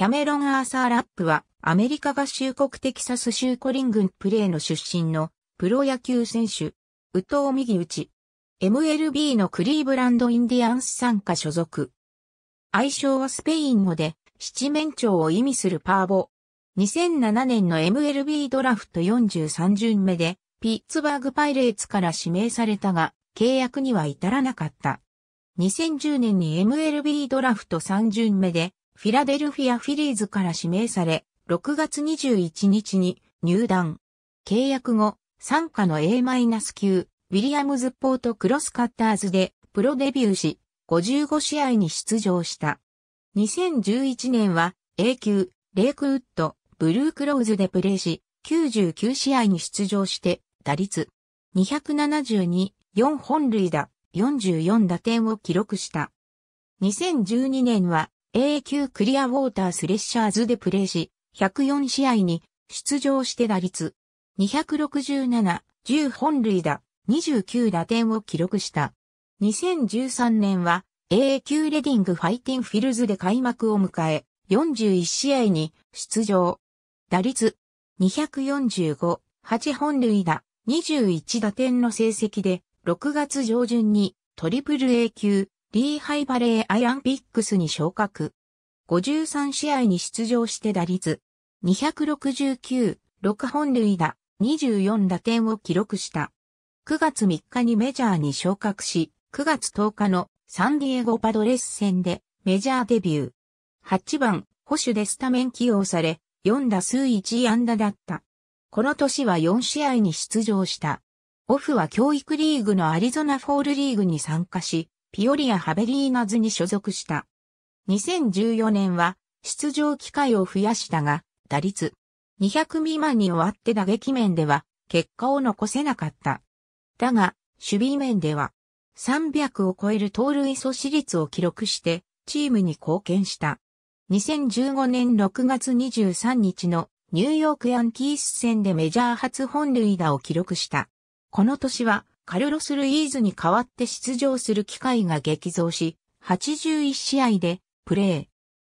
キャメロン・アーサー・ラップは、アメリカ合衆国テキサス州コリン郡プレーの出身のプロ野球選手、宇藤右打ち。MLB のクリーブランド・インディアンス参加所属。愛称はスペイン語で、七面鳥を意味するパーボ。2007年の MLB ドラフト43巡目で、ピッツバーグパイレーツから指名されたが、契約には至らなかった。2010年に MLB ドラフト3巡目で、フィラデルフィア・フィリーズから指名され、6月21日に入団。契約後、参加の A- 9ウィリアムズポートクロスカッターズでプロデビューし、55試合に出場した。2011年は A 級、レイクウッド、ブルークローズでプレーし、99試合に出場して、打率272、4本塁打、44打点を記録した。2012年は A 級クリアウォータースレッシャーズでプレーし、104試合に出場して打率267、10本塁打、29打点を記録した。2013年は A 級レディングファイティンフィルズで開幕を迎え、41試合に出場。打率245、8本塁打、21打点の成績で、6月上旬にトリプル A 級リーハイバレーアイアンピックスに昇格。53試合に出場して打率269、6本塁打、24打点を記録した。9月3日にメジャーに昇格し、9月10日のサンディエゴパドレス戦でメジャーデビュー。8番、保守でスタメン起用され、4打数1安打だった。この年は4試合に出場した。オフは教育リーグのアリゾナフォールリーグに参加し、ピオリア・ハベリーナズに所属した。2014年は出場機会を増やしたが、打率200未満に終わって打撃面では結果を残せなかった。だが、守備面では300を超える盗塁阻止率を記録してチームに貢献した。2015年6月23日のニューヨークヤンキース戦でメジャー初本塁打を記録した。この年はカルロス・ルイーズに代わって出場する機会が激増し、81試合でプレー。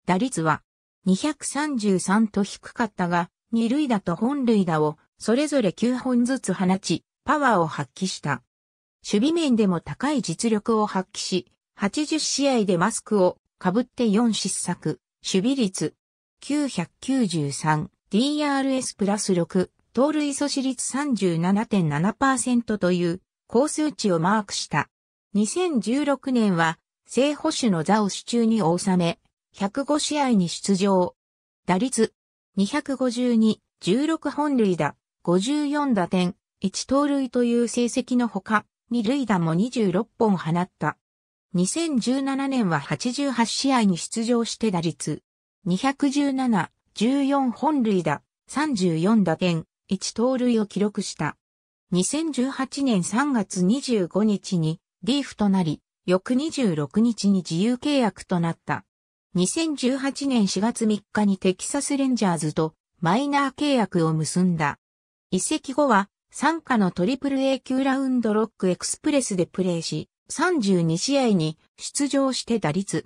打率は233と低かったが、二塁打と本塁打をそれぞれ9本ずつ放ち、パワーを発揮した。守備面でも高い実力を発揮し、80試合でマスクをかぶって4失策、守備率993、DRS プラス6、盗塁阻止率37.7%という高数値をマークした。2016年は正捕手の座を手中に収め、105試合に出場。打率252、16本塁打、54打点、1盗塁という成績のほか、二塁打も26本放った。2017年は88試合に出場して打率217、14本塁打、34打点、1盗塁を記録した。2018年3月25日にリーフとなり、翌26日に自由契約となった。2018年4月3日にテキサスレンジャーズとマイナー契約を結んだ。移籍後は、参加の AAA 級ラウンドロックエクスプレスでプレーし、32試合に出場して打率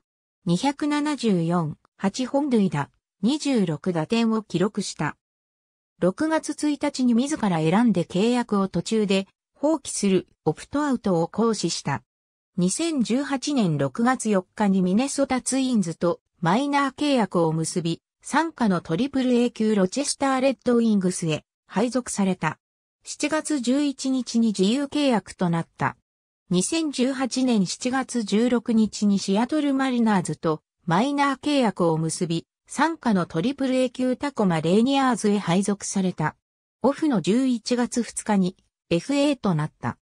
274、8本塁打、26打点を記録した。6月1日に自ら選んで契約を途中で放棄するオプトアウトを行使した。2018年6月4日にミネソタツインズとマイナー契約を結び、参加のトリプル A 級ロチェスターレッドウィングスへ配属された。7月11日に自由契約となった。2018年7月16日にシアトルマリナーズとマイナー契約を結び、参加のトリプル A 級タコマレーニアーズへ配属された。オフの11月2日に FA となった。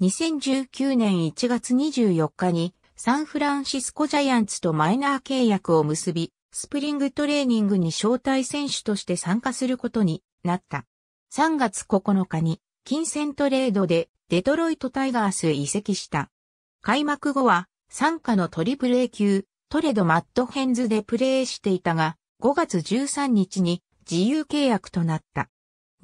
2019年1月24日にサンフランシスコジャイアンツとマイナー契約を結び、スプリングトレーニングに招待選手として参加することになった。3月9日に金銭トレードでデトロイトタイガースへ移籍した。開幕後は参加のトリプル A 級トレド・マット・ヘンズでプレーしていたが、5月13日に自由契約となった。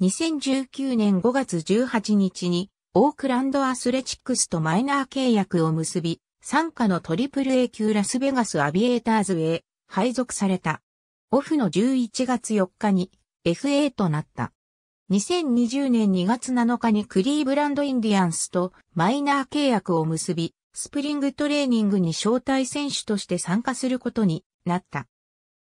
2019年5月18日に、オークランドアスレチックスとマイナー契約を結び、参加のトリプル A 級ラスベガスアビエーターズへ配属された。オフの11月4日に FA となった。2020年2月7日にクリーブランドインディアンスとマイナー契約を結び、スプリングトレーニングに招待選手として参加することになった。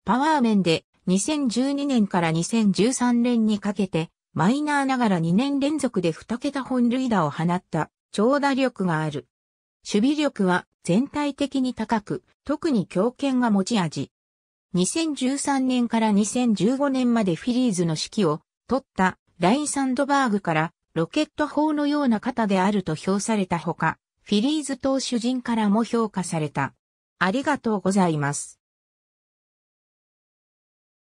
パワー面で2012年から2013年にかけて、マイナーながら2年連続で2桁本塁打を放った長打力がある。守備力は全体的に高く、特に強肩が持ち味。2013年から2015年までフィリーズの指揮を取ったラインサンドバーグからロケット砲のような方であると評されたほか、フィリーズ投手陣からも評価された。ありがとうございます。